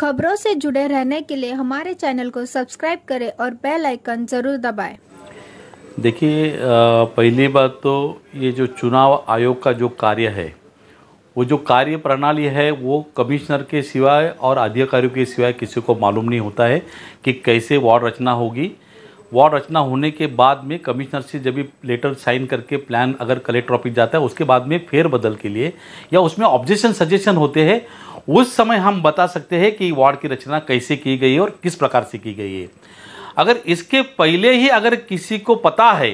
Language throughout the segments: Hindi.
खबरों से जुड़े रहने के लिए हमारे चैनल को सब्सक्राइब करें और बेल आइकन ज़रूर दबाएं। देखिए पहली बात तो ये जो चुनाव आयोग का जो कार्य है वो जो कार्य प्रणाली है वो कमिश्नर के सिवाय और अधिकारियों के सिवाय किसी को मालूम नहीं होता है कि कैसे वार्ड रचना होगी वार्ड रचना होने के बाद में कमिश्नर से जब भी लेटर साइन करके प्लान अगर कलेक्टर ऑफिस जाता है उसके बाद में बदल के लिए या उसमें ऑब्जेक्शन सजेशन होते हैं उस समय हम बता सकते हैं कि वार्ड की रचना कैसे की गई है और किस प्रकार से की गई है अगर इसके पहले ही अगर किसी को पता है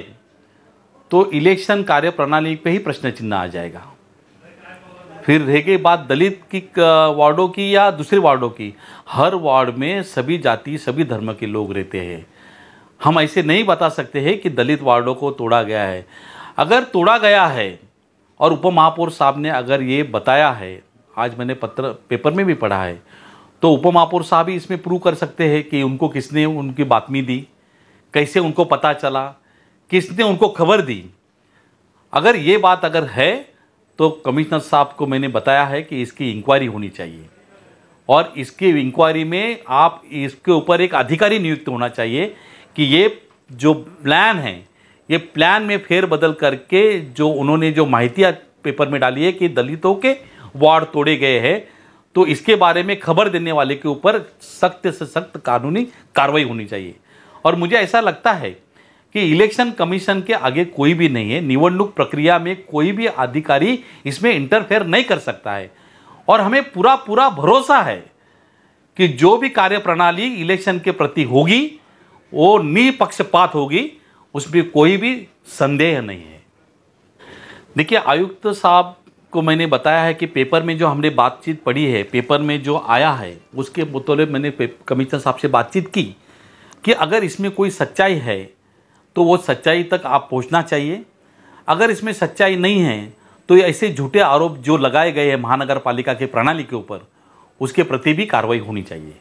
तो इलेक्शन कार्य प्रणाली पर ही प्रश्न चिन्ह आ जाएगा फिर रह गई बात दलित की वार्डों की या दूसरे वार्डों की हर वार्ड में सभी जाति सभी धर्म के लोग रहते हैं हम ऐसे नहीं बता सकते हैं कि दलित वार्डों को तोड़ा गया है अगर तोड़ा गया है और उप साहब ने अगर ये बताया है आज मैंने पत्र पेपर में भी पढ़ा है तो उपमहापौर साहब ही इसमें प्रूव कर सकते हैं कि उनको किसने उनकी बातमी दी कैसे उनको पता चला किसने उनको खबर दी अगर ये बात अगर है तो कमिश्नर साहब को मैंने बताया है कि इसकी इंक्वायरी होनी चाहिए और इसकी इंक्वायरी में आप इसके ऊपर एक अधिकारी नियुक्त होना चाहिए कि ये जो प्लान है ये प्लान में फेरबदल करके जो उन्होंने जो माहितियाँ पेपर में डाली है कि दलितों के वार्ड तोड़े गए हैं तो इसके बारे में खबर देने वाले के ऊपर सख्त से सख्त कानूनी कार्रवाई होनी चाहिए और मुझे ऐसा लगता है कि इलेक्शन कमीशन के आगे कोई भी नहीं है निवडणूक प्रक्रिया में कोई भी अधिकारी इसमें इंटरफेयर नहीं कर सकता है और हमें पूरा पूरा भरोसा है कि जो भी कार्य प्रणाली इलेक्शन के प्रति होगी वो निपक्षपात होगी उसमें कोई भी संदेह नहीं है देखिए आयुक्त साहब को मैंने बताया है कि पेपर में जो हमने बातचीत पढ़ी है पेपर में जो आया है उसके मुतल मैंने कमिश्नर साहब से बातचीत की कि अगर इसमें कोई सच्चाई है तो वो सच्चाई तक आप पहुंचना चाहिए अगर इसमें सच्चाई नहीं है तो ऐसे झूठे आरोप जो लगाए गए हैं महानगर पालिका के प्रणाली के ऊपर उसके प्रति भी कार्रवाई होनी चाहिए